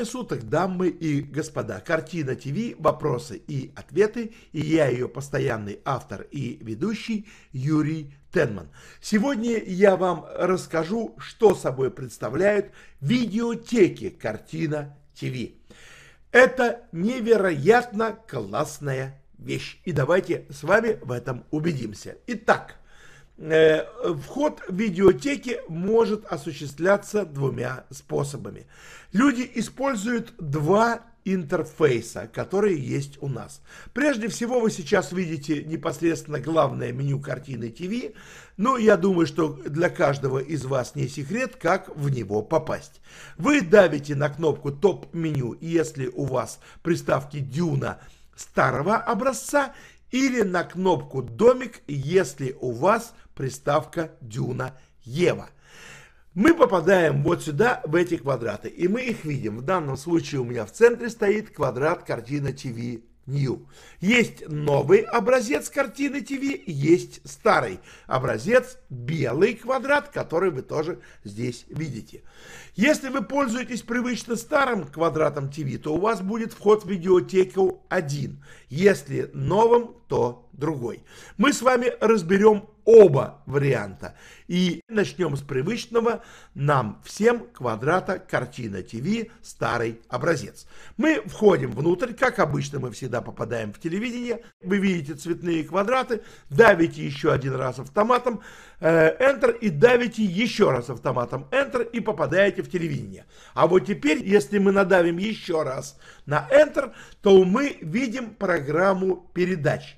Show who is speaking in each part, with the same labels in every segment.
Speaker 1: время суток, дамы и господа. Картина ТВ, вопросы и ответы. И я ее постоянный автор и ведущий Юрий Тенман. Сегодня я вам расскажу, что собой представляют видеотеки «Картина ТВ». Это невероятно классная вещь. И давайте с вами в этом убедимся. Итак, Э, вход в видеотеки может осуществляться двумя способами. Люди используют два интерфейса, которые есть у нас. Прежде всего вы сейчас видите непосредственно главное меню картины ТВ, но ну, я думаю, что для каждого из вас не секрет, как в него попасть. Вы давите на кнопку топ-меню, если у вас приставки Дюна старого образца, или на кнопку домик, если у вас приставка дюна Ева. Мы попадаем вот сюда, в эти квадраты, и мы их видим. В данном случае у меня в центре стоит квадрат картины TV New. Есть новый образец картины TV, есть старый образец, белый квадрат, который вы тоже здесь видите. Если вы пользуетесь привычно старым квадратом TV, то у вас будет вход в видеотеку 1. Если новым, то другой. Мы с вами разберем оба варианта. И начнем с привычного нам всем квадрата картина ТВ старый образец. Мы входим внутрь, как обычно мы всегда попадаем в телевидение. Вы видите цветные квадраты, давите еще один раз автоматом, Э, Enter и давите еще раз автоматом Enter и попадаете в телевидение. А вот теперь, если мы надавим еще раз на Enter, то мы видим программу передач.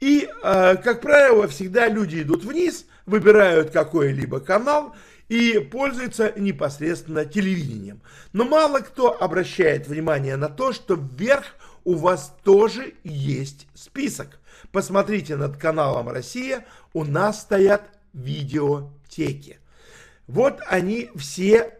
Speaker 1: И, э, как правило, всегда люди идут вниз, выбирают какой-либо канал и пользуются непосредственно телевидением. Но мало кто обращает внимание на то, что вверх у вас тоже есть список. Посмотрите над каналом «Россия», у нас стоят видеотеки. Вот они все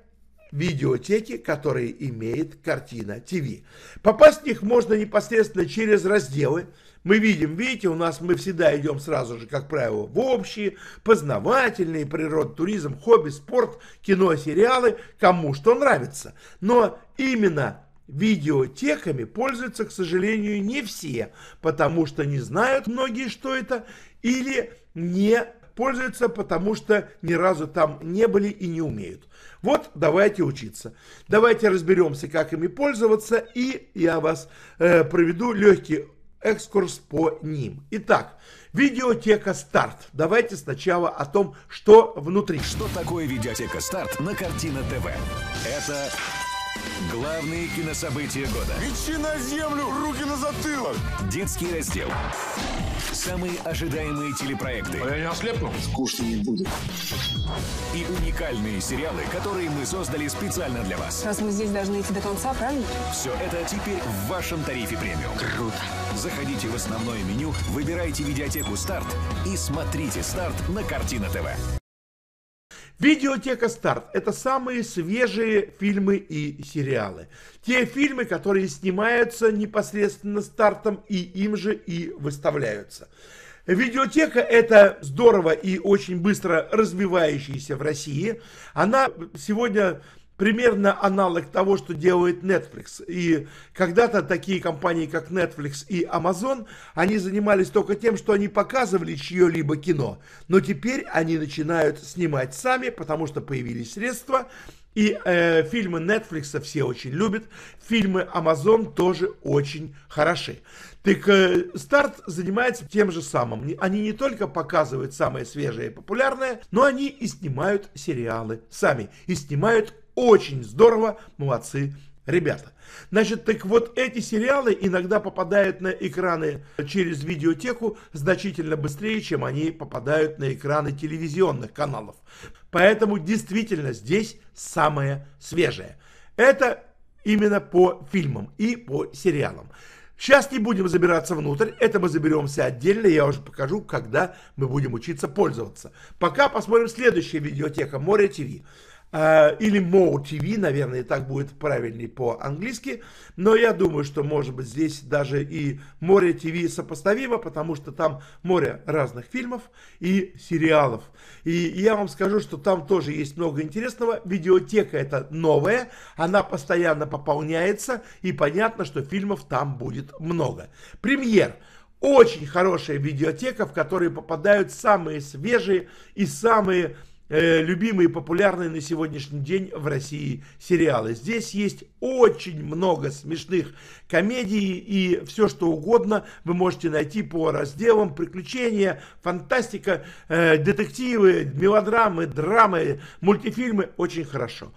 Speaker 1: видеотеки, которые имеет картина ТВ. Попасть в них можно непосредственно через разделы. Мы видим, видите, у нас мы всегда идем сразу же, как правило, в общие, познавательные, природ, туризм, хобби, спорт, кино, сериалы, кому что нравится. Но именно видеотеками пользуются, к сожалению, не все, потому что не знают многие, что это, или не пользуются, потому что ни разу там не были и не умеют. Вот давайте учиться. Давайте разберемся, как ими пользоваться, и я вас э, проведу легкий экскурс по ним. Итак, видеотека «Старт». Давайте сначала о том, что внутри. Что такое видеотека «Старт» на «Картина ТВ»? Это Главные кинособытия года. Ищи на землю, руки на затылок. Детский раздел. Самые ожидаемые телепроекты. А я не ослепну. Скучно не будет. И уникальные сериалы, которые мы создали специально для вас. Раз мы здесь должны идти до конца, правильно? Все это теперь в вашем тарифе премиум. Круто. Заходите в основное меню, выбирайте видеотеку «Старт» и смотрите «Старт» на Картина ТВ. Видеотека «Старт» — это самые свежие фильмы и сериалы. Те фильмы, которые снимаются непосредственно стартом и им же и выставляются. Видеотека – это здорово и очень быстро развивающаяся в России. Она сегодня примерно аналог того, что делает Netflix. И когда-то такие компании, как Netflix и Amazon, они занимались только тем, что они показывали чье-либо кино. Но теперь они начинают снимать сами, потому что появились средства, и э, фильмы Netflix все очень любят, фильмы Amazon тоже очень хороши. Так э, старт занимается тем же самым. Они не только показывают самое свежее и популярное, но они и снимают сериалы сами, и снимают очень здорово, молодцы ребята. Значит, так вот эти сериалы иногда попадают на экраны через видеотеку значительно быстрее, чем они попадают на экраны телевизионных каналов. Поэтому действительно здесь самое свежее. Это именно по фильмам и по сериалам. Сейчас не будем забираться внутрь, это мы заберемся отдельно, я уже покажу, когда мы будем учиться пользоваться. Пока посмотрим следующее видеотека «Море ТВ». А, или Mo TV, наверное, так будет правильнее по-английски, но я думаю, что, может быть, здесь даже и море ТВ сопоставимо, потому что там море разных фильмов и сериалов. И я вам скажу, что там тоже есть много интересного. Видеотека это новая, она постоянно пополняется, и понятно, что фильмов там будет много. Премьер очень хорошая видеотека, в которой попадают самые свежие и самые Э, любимые и популярные на сегодняшний день в России сериалы. Здесь есть очень много смешных комедий и все что угодно вы можете найти по разделам приключения, фантастика, э, детективы, мелодрамы, драмы, мультифильмы. Очень хорошо.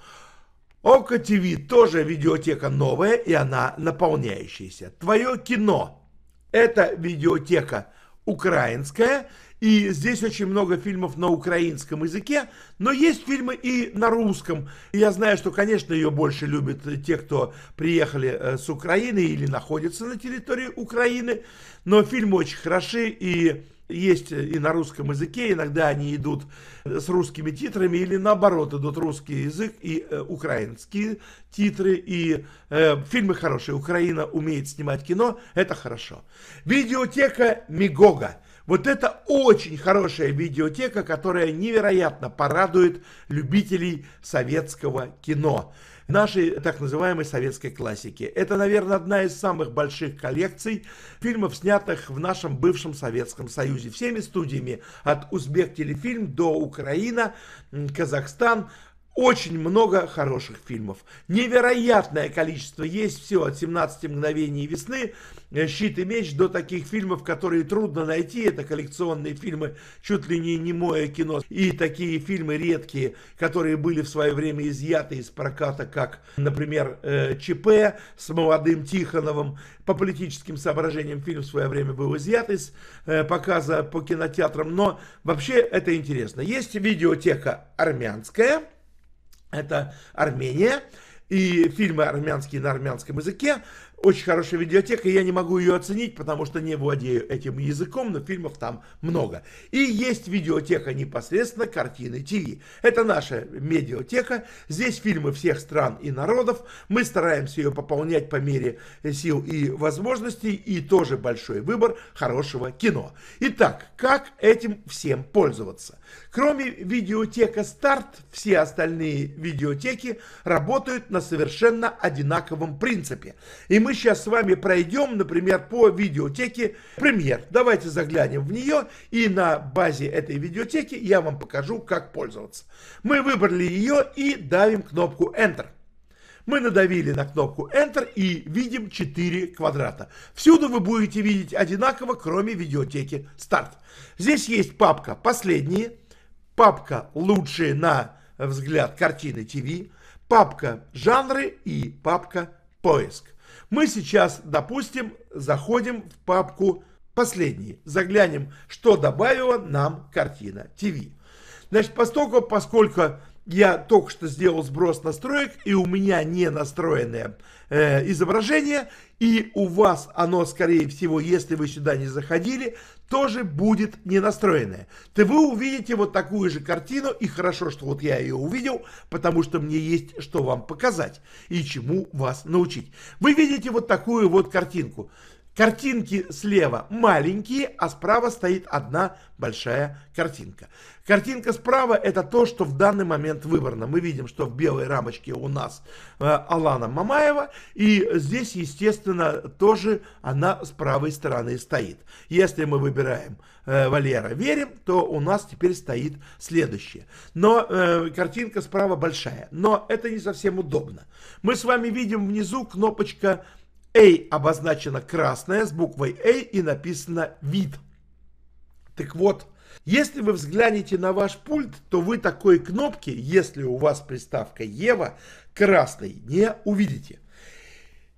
Speaker 1: Око ТВ тоже видеотека новая, и она наполняющаяся. Твое кино – это видеотека украинская, и здесь очень много фильмов на украинском языке, но есть фильмы и на русском. я знаю, что, конечно, ее больше любят те, кто приехали э, с Украины или находятся на территории Украины. Но фильмы очень хороши и есть э, и на русском языке, иногда они идут э, с русскими титрами, или наоборот, идут русский язык и э, украинские титры, и э, фильмы хорошие. Украина умеет снимать кино, это хорошо. Видеотека Мигога. Вот это очень хорошая видеотека, которая невероятно порадует любителей советского кино, нашей так называемой советской классики. Это, наверное, одна из самых больших коллекций фильмов, снятых в нашем бывшем Советском Союзе. Всеми студиями, от «Узбек телефильм» до «Украина», «Казахстан», очень много хороших фильмов. Невероятное количество есть все от 17 мгновений весны, э, щит и меч до таких фильмов, которые трудно найти. Это коллекционные фильмы, чуть ли не немое кино. И такие фильмы редкие, которые были в свое время изъяты из проката, как, например, э, ЧП с молодым Тихоновым. По политическим соображениям фильм в свое время был изъят из э, показа по кинотеатрам. Но вообще это интересно. Есть видеотека армянская это Армения, и фильмы армянские на армянском языке. Очень хорошая видеотека, я не могу ее оценить, потому что не владею этим языком, но фильмов там много. И есть видеотека непосредственно картины ТВ. Это наша медиатека, здесь фильмы всех стран и народов. Мы стараемся ее пополнять по мере сил и возможностей, и тоже большой выбор хорошего кино. Итак, как этим всем пользоваться? Кроме видеотека «Старт», все остальные видеотеки работают на совершенно одинаковом принципе. И мы сейчас с вами пройдем, например, по видеотеке «Премьер». Давайте заглянем в нее, и на базе этой видеотеки я вам покажу, как пользоваться. Мы выбрали ее и давим кнопку «Enter». Мы надавили на кнопку Enter и видим 4 квадрата. Всюду вы будете видеть одинаково, кроме видеотеки Старт. Здесь есть папка «Последние», папка «Лучшие на взгляд картины ТВ», папка «Жанры» и папка «Поиск». Мы сейчас, допустим, заходим в папку «Последний», заглянем, что добавила нам картина ТВ. Значит, поскольку, поскольку я только что сделал сброс настроек, и у меня не настроенное э, изображение, и у вас оно, скорее всего, если вы сюда не заходили, тоже будет не настроенное. То вы увидите вот такую же картину, и хорошо, что вот я ее увидел, потому что мне есть что вам показать и чему вас научить. Вы видите вот такую вот картинку. Картинки слева маленькие, а справа стоит одна большая картинка. Картинка справа это то, что в данный момент выбрано. Мы видим, что в белой рамочке у нас э, Алана Мамаева, и здесь, естественно, тоже она с правой стороны стоит. Если мы выбираем э, Валера Верим, то у нас теперь стоит следующее. Но э, картинка справа большая, но это не совсем удобно. Мы с вами видим внизу кнопочка A обозначена красная с буквой A и написано вид. Так вот, если вы взглянете на ваш пульт, то вы такой кнопки, если у вас приставка Ева, красной не увидите.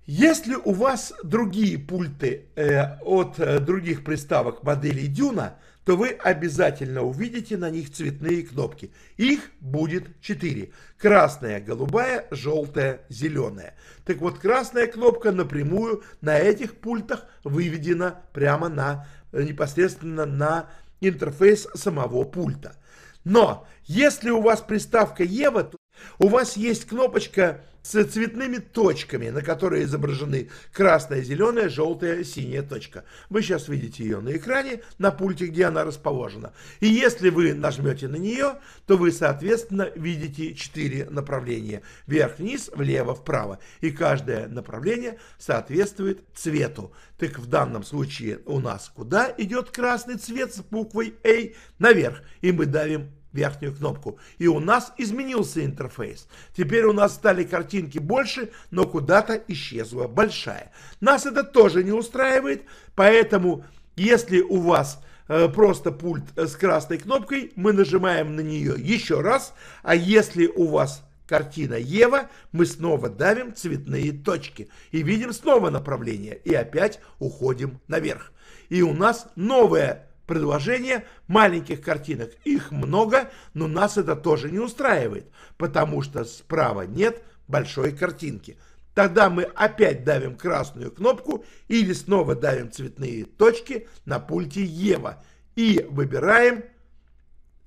Speaker 1: Если у вас другие пульты э, от э, других приставок модели Дюна, то вы обязательно увидите на них цветные кнопки. Их будет 4. Красная, голубая, желтая, зеленая. Так вот, красная кнопка напрямую на этих пультах выведена прямо на э, непосредственно на интерфейс самого пульта. Но если у вас приставка Ева, у вас есть кнопочка с цветными точками, на которой изображены красная, зеленая, желтая, синяя точка. Вы сейчас видите ее на экране, на пульте, где она расположена. И если вы нажмете на нее, то вы, соответственно, видите четыре направления. Вверх-вниз, влево-вправо. И каждое направление соответствует цвету. Так в данном случае у нас куда идет красный цвет с буквой A? Наверх. И мы давим верхнюю кнопку. И у нас изменился интерфейс. Теперь у нас стали картинки больше, но куда-то исчезла большая. Нас это тоже не устраивает, поэтому если у вас э, просто пульт э, с красной кнопкой, мы нажимаем на нее еще раз, а если у вас картина Ева, мы снова давим цветные точки и видим снова направление и опять уходим наверх. И у нас новая предложение маленьких картинок. Их много, но нас это тоже не устраивает, потому что справа нет большой картинки. Тогда мы опять давим красную кнопку или снова давим цветные точки на пульте Ева и выбираем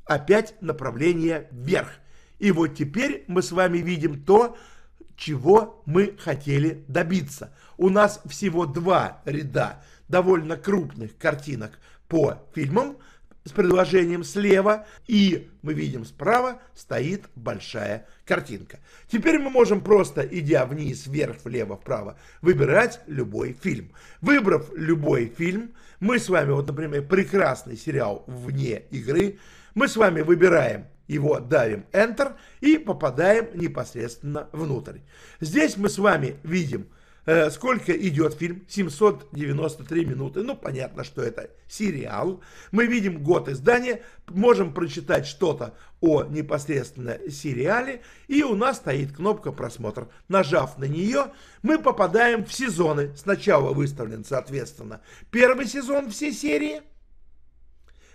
Speaker 1: опять направление вверх. И вот теперь мы с вами видим то, чего мы хотели добиться. У нас всего два ряда довольно крупных картинок по фильмам с предложением слева, и мы видим справа стоит большая картинка. Теперь мы можем просто, идя вниз, вверх, влево, вправо, выбирать любой фильм. Выбрав любой фильм, мы с вами, вот, например, прекрасный сериал «Вне игры», мы с вами выбираем его давим Enter и попадаем непосредственно внутрь. Здесь мы с вами видим Э, сколько идет фильм? 793 минуты. Ну, понятно, что это сериал. Мы видим год издания, можем прочитать что-то о непосредственно сериале, и у нас стоит кнопка «Просмотр». Нажав на нее, мы попадаем в сезоны. Сначала выставлен, соответственно, первый сезон все серии –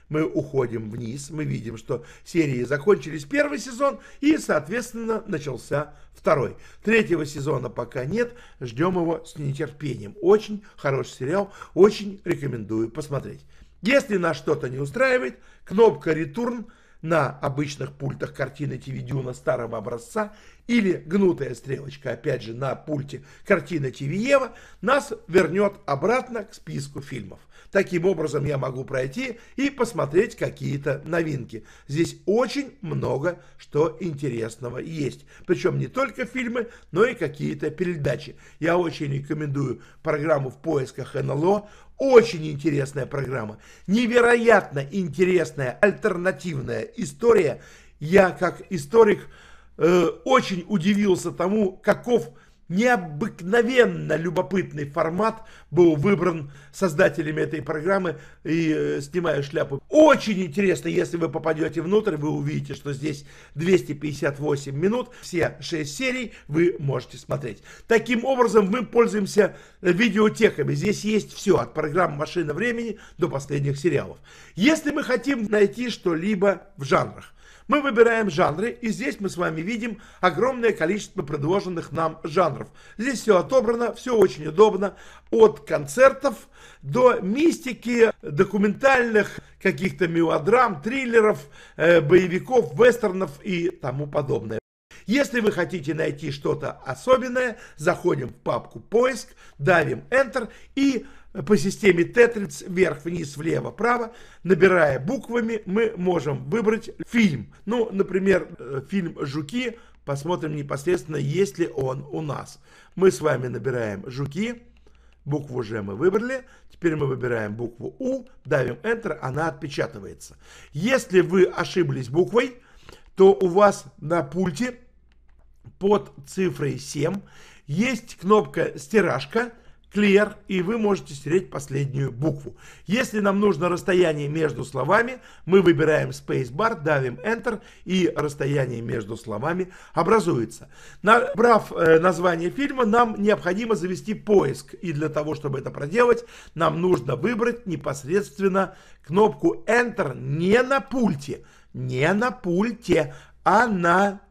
Speaker 1: мы уходим вниз, мы видим, что серии закончились первый сезон и, соответственно, начался второй. Третьего сезона пока нет, ждем его с нетерпением. Очень хороший сериал, очень рекомендую посмотреть. Если нас что-то не устраивает, кнопка «Return» на обычных пультах картины TV Дюна старого образца или гнутая стрелочка, опять же, на пульте картины Тивиева, нас вернет обратно к списку фильмов. Таким образом, я могу пройти и посмотреть какие-то новинки. Здесь очень много что интересного есть. Причем не только фильмы, но и какие-то передачи. Я очень рекомендую программу «В поисках НЛО», очень интересная программа, невероятно интересная альтернативная история. Я, как историк, э, очень удивился тому, каков необыкновенно любопытный формат был выбран создателями этой программы и э, снимаю шляпу. Очень интересно, если вы попадете внутрь, вы увидите, что здесь 258 минут, все 6 серий вы можете смотреть. Таким образом, мы пользуемся э, видеотехами. Здесь есть все, от программ «Машина времени» до последних сериалов. Если мы хотим найти что-либо в жанрах, мы выбираем жанры, и здесь мы с вами видим огромное количество предложенных нам жанров. Здесь все отобрано, все очень удобно, от концертов до мистики, документальных каких-то мелодрам, триллеров, э, боевиков, вестернов и тому подобное. Если вы хотите найти что-то особенное, заходим в папку «Поиск», давим Enter и по системе Тетриц вверх, вниз, влево, право, набирая буквами, мы можем выбрать фильм. Ну, например, э, фильм «Жуки». Посмотрим непосредственно, есть ли он у нас. Мы с вами набираем «Жуки». Букву «Ж» мы выбрали. Теперь мы выбираем букву «У», давим Enter, она отпечатывается. Если вы ошиблись буквой, то у вас на пульте под цифрой 7 есть кнопка «Стиражка», clear, и вы можете стереть последнюю букву. Если нам нужно расстояние между словами, мы выбираем spacebar, давим Enter, и расстояние между словами образуется. Набрав э, название фильма, нам необходимо завести поиск, и для того, чтобы это проделать, нам нужно выбрать непосредственно кнопку Enter не на пульте, не на пульте, а на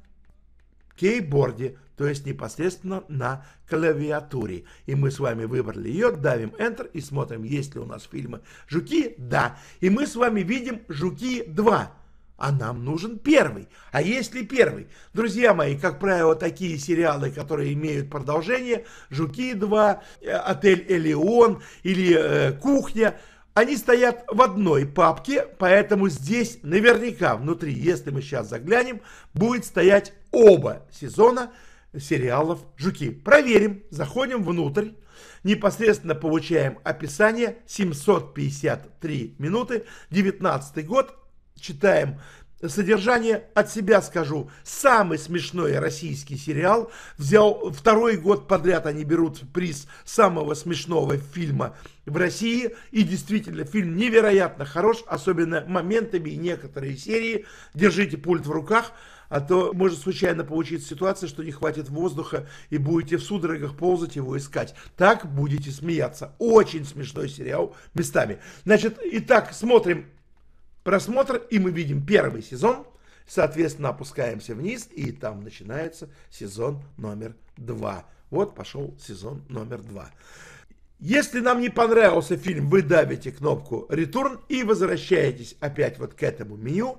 Speaker 1: кейборде то есть непосредственно на клавиатуре. И мы с вами выбрали ее, давим Enter и смотрим, есть ли у нас фильмы «Жуки». Да. И мы с вами видим «Жуки 2» а нам нужен первый. А если первый? Друзья мои, как правило, такие сериалы, которые имеют продолжение, «Жуки 2», э, «Отель Элеон» или э, «Кухня», они стоят в одной папке, поэтому здесь наверняка внутри, если мы сейчас заглянем, будет стоять оба сезона – сериалов «Жуки». Проверим, заходим внутрь, непосредственно получаем описание 753 минуты, 19 год, читаем содержание, от себя скажу, самый смешной российский сериал, взял второй год подряд, они берут приз самого смешного фильма в России, и действительно, фильм невероятно хорош, особенно моментами и некоторые серии, держите пульт в руках, а то может случайно получиться ситуация, что не хватит воздуха и будете в судорогах ползать его искать. Так будете смеяться. Очень смешной сериал местами. Значит, итак, смотрим просмотр, и мы видим первый сезон. Соответственно, опускаемся вниз, и там начинается сезон номер два. Вот пошел сезон номер два. Если нам не понравился фильм, вы давите кнопку Return и возвращаетесь опять вот к этому меню,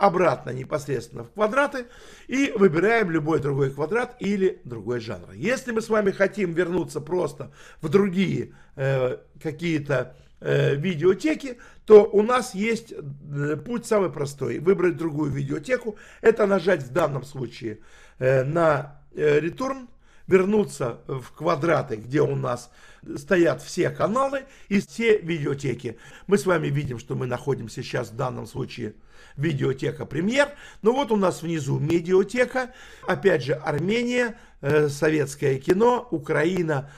Speaker 1: обратно непосредственно в квадраты и выбираем любой другой квадрат или другой жанр. Если мы с вами хотим вернуться просто в другие э, какие-то э, видеотеки, то у нас есть э, путь самый простой. Выбрать другую видеотеку. Это нажать в данном случае э, на э, Return, вернуться в квадраты, где у нас стоят все каналы и все видеотеки. Мы с вами видим, что мы находимся сейчас в данном случае видеотека премьер. Но вот у нас внизу медиотека, опять же Армения, э, советское кино, Украина,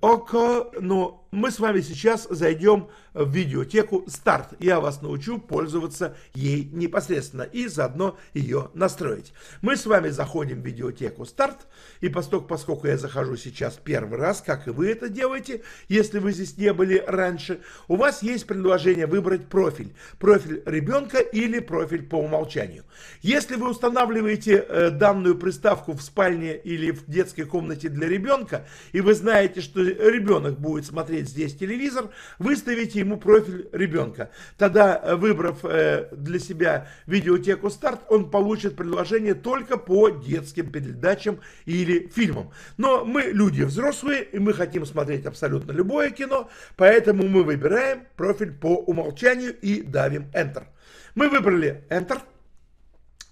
Speaker 1: Око, но мы с вами сейчас зайдем в видеотеку «Старт». Я вас научу пользоваться ей непосредственно и заодно ее настроить. Мы с вами заходим в видеотеку «Старт», и поскольку, поскольку я захожу сейчас первый раз, как и вы это делаете, если вы здесь не были раньше, у вас есть предложение выбрать профиль. Профиль ребенка или профиль по умолчанию. Если вы устанавливаете э, данную приставку в спальне или в детской комнате для ребенка, и вы знаете, что ребенок будет смотреть здесь телевизор, выставите ему профиль ребенка. Тогда, э, выбрав э, для себя видеотеку «Старт», он получит предложение только по детским передачам или фильмам. Но мы люди взрослые, и мы хотим смотреть абсолютно любое кино, поэтому мы выбираем профиль по умолчанию и давим Enter. Мы выбрали Enter,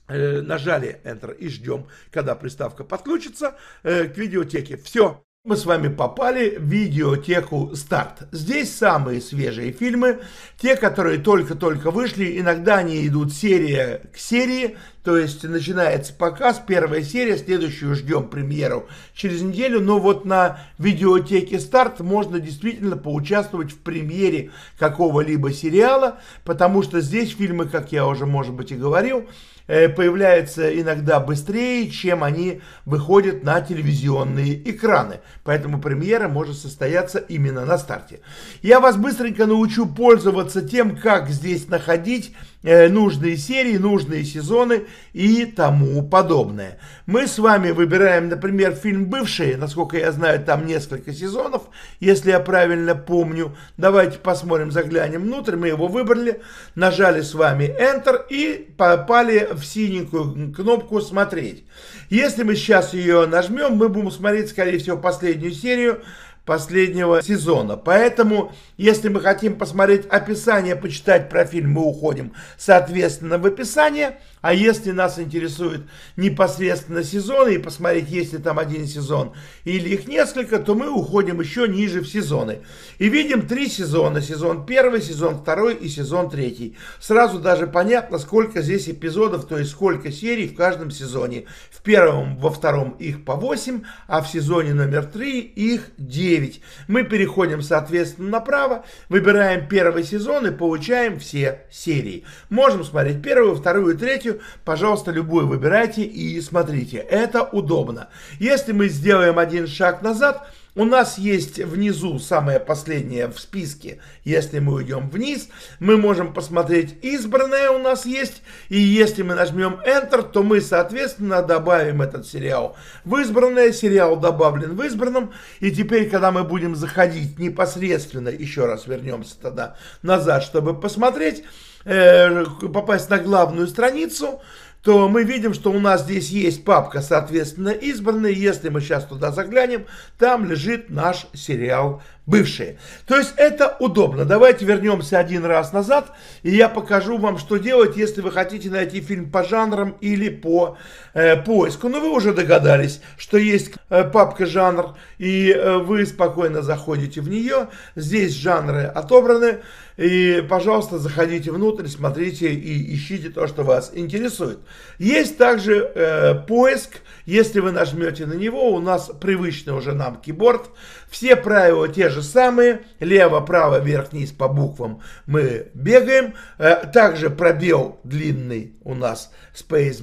Speaker 1: э, нажали Enter и ждем, когда приставка подключится к видеотеке. Все мы с вами попали в видеотеку «Старт». Здесь самые свежие фильмы, те, которые только-только вышли. Иногда они идут серия к серии, то есть начинается показ, первая серия, следующую ждем премьеру через неделю. Но вот на видеотеке «Старт» можно действительно поучаствовать в премьере какого-либо сериала, потому что здесь фильмы, как я уже, может быть, и говорил, Э, появляется иногда быстрее, чем они выходят на телевизионные экраны. Поэтому премьера может состояться именно на старте. Я вас быстренько научу пользоваться тем, как здесь находить э, нужные серии, нужные сезоны и тому подобное. Мы с вами выбираем, например, фильм «Бывшие». Насколько я знаю, там несколько сезонов, если я правильно помню. Давайте посмотрим, заглянем внутрь. Мы его выбрали, нажали с вами Enter и попали в в синенькую кнопку «Смотреть». Если мы сейчас ее нажмем, мы будем смотреть, скорее всего, последнюю серию последнего сезона. Поэтому если мы хотим посмотреть описание, почитать про фильм, мы уходим, соответственно, в описание. А если нас интересует непосредственно сезоны и посмотреть, есть ли там один сезон или их несколько, то мы уходим еще ниже в сезоны. И видим три сезона. Сезон первый, сезон второй и сезон третий. Сразу даже понятно, сколько здесь эпизодов, то есть сколько серий в каждом сезоне. В первом, во втором их по 8, а в сезоне номер три их 9. Мы переходим, соответственно, направо Ярослава, выбираем первый сезон и получаем все серии. Можем смотреть первую, вторую, третью. Пожалуйста, любую выбирайте и смотрите. Это удобно. Если мы сделаем один шаг назад, у нас есть внизу самое последнее в списке. Если мы уйдем вниз, мы можем посмотреть избранное у нас есть. И если мы нажмем Enter, то мы, соответственно, добавим этот сериал в избранное. Сериал добавлен в избранном. И теперь, когда мы будем заходить непосредственно, еще раз вернемся тогда назад, чтобы посмотреть, э, попасть на главную страницу, то мы видим, что у нас здесь есть папка, соответственно, избранная. Если мы сейчас туда заглянем, там лежит наш сериал бывшие. То есть это удобно. Давайте вернемся один раз назад, и я покажу вам, что делать, если вы хотите найти фильм по жанрам или по э, поиску. Но вы уже догадались, что есть э, папка «Жанр», и э, вы спокойно заходите в нее. Здесь жанры отобраны, и, пожалуйста, заходите внутрь, смотрите и ищите то, что вас интересует. Есть также э, поиск, если вы нажмете на него, у нас привычный уже нам киборд, все правила те же самые. Лево, право, вверх, вниз по буквам мы бегаем. Э, также пробел длинный у нас space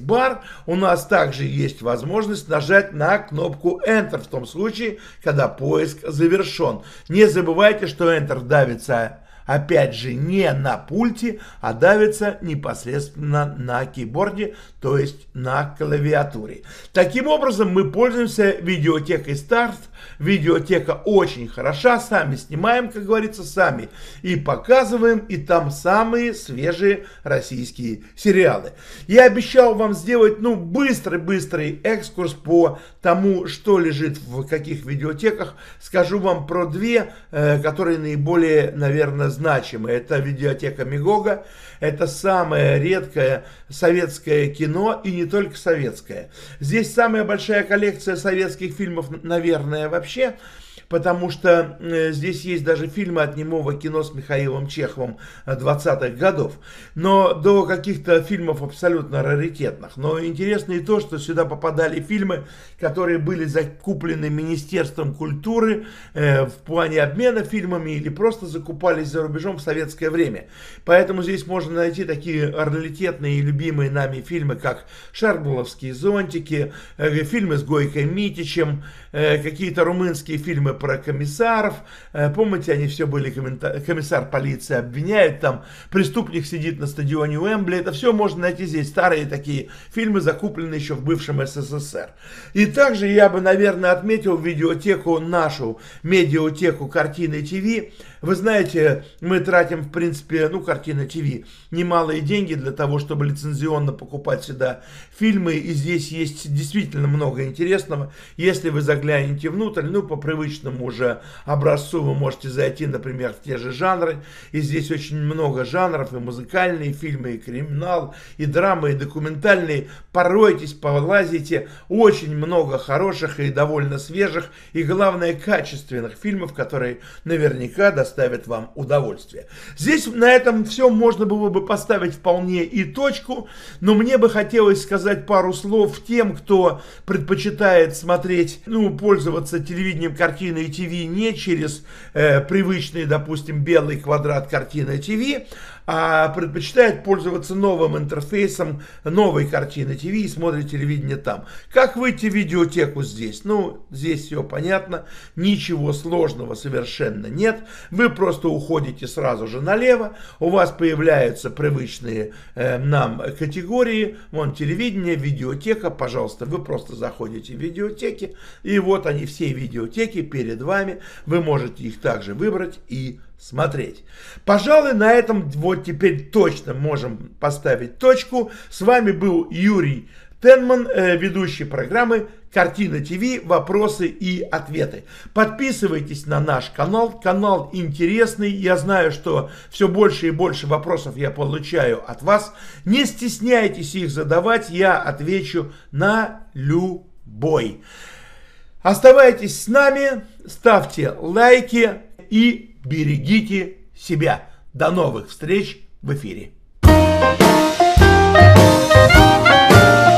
Speaker 1: У нас также есть возможность нажать на кнопку Enter в том случае, когда поиск завершен. Не забывайте, что Enter давится опять же не на пульте, а давится непосредственно на киборде, то есть на клавиатуре. Таким образом мы пользуемся видеотекой старт Видеотека очень хороша, сами снимаем, как говорится, сами. И показываем, и там самые свежие российские сериалы. Я обещал вам сделать, ну, быстрый-быстрый экскурс по тому, что лежит в каких видеотеках. Скажу вам про две, э, которые наиболее, наверное, значимы. Это видеотека Мегога, это самое редкое советское кино, и не только советское. Здесь самая большая коллекция советских фильмов, наверное, вообще потому что э, здесь есть даже фильмы от немого кино с Михаилом Чеховым 20-х э, годов, но до каких-то фильмов абсолютно раритетных. Но интересно и то, что сюда попадали фильмы, которые были закуплены Министерством культуры э, в плане обмена фильмами или просто закупались за рубежом в советское время. Поэтому здесь можно найти такие раритетные и любимые нами фильмы, как «Шарбуловские зонтики», э, фильмы с Гойкой Митичем, э, какие-то румынские фильмы про комиссаров. Э, помните, они все были, комиссар полиции обвиняют, там преступник сидит на стадионе Уэмбли. Это все можно найти здесь, старые такие фильмы, закупленные еще в бывшем СССР. И также я бы, наверное, отметил видеотеку нашу, медиатеку картины ТВ, вы знаете, мы тратим, в принципе, ну, картина ТВ, немалые деньги для того, чтобы лицензионно покупать сюда фильмы, и здесь есть действительно много интересного. Если вы заглянете внутрь, ну, по привычному уже образцу вы можете зайти, например, в те же жанры, и здесь очень много жанров, и музыкальные фильмы, и криминал, и драмы, и документальные. Поройтесь, полазите, очень много хороших и довольно свежих, и, главное, качественных фильмов, которые наверняка достаточно доставят вам удовольствие. Здесь на этом все можно было бы поставить вполне и точку, но мне бы хотелось сказать пару слов тем, кто предпочитает смотреть, ну, пользоваться телевидением картины и ТВ не через э, привычный, допустим, белый квадрат картины ТВ, а предпочитает пользоваться новым интерфейсом новой картины ТВ и смотрит телевидение там. Как выйти в видеотеку здесь? Ну, здесь все понятно, ничего сложного совершенно нет. Вы просто уходите сразу же налево, у вас появляются привычные э, нам категории, вон телевидение, видеотека, пожалуйста, вы просто заходите в видеотеки, и вот они все видеотеки перед вами, вы можете их также выбрать и смотреть. Пожалуй, на этом вот теперь точно можем поставить точку. С вами был Юрий Тенман, э, ведущий программы «Картина ТВ. Вопросы и ответы». Подписывайтесь на наш канал, канал интересный. Я знаю, что все больше и больше вопросов я получаю от вас. Не стесняйтесь их задавать, я отвечу на любой. Оставайтесь с нами, ставьте лайки и берегите себя. До новых встреч в эфире. thank you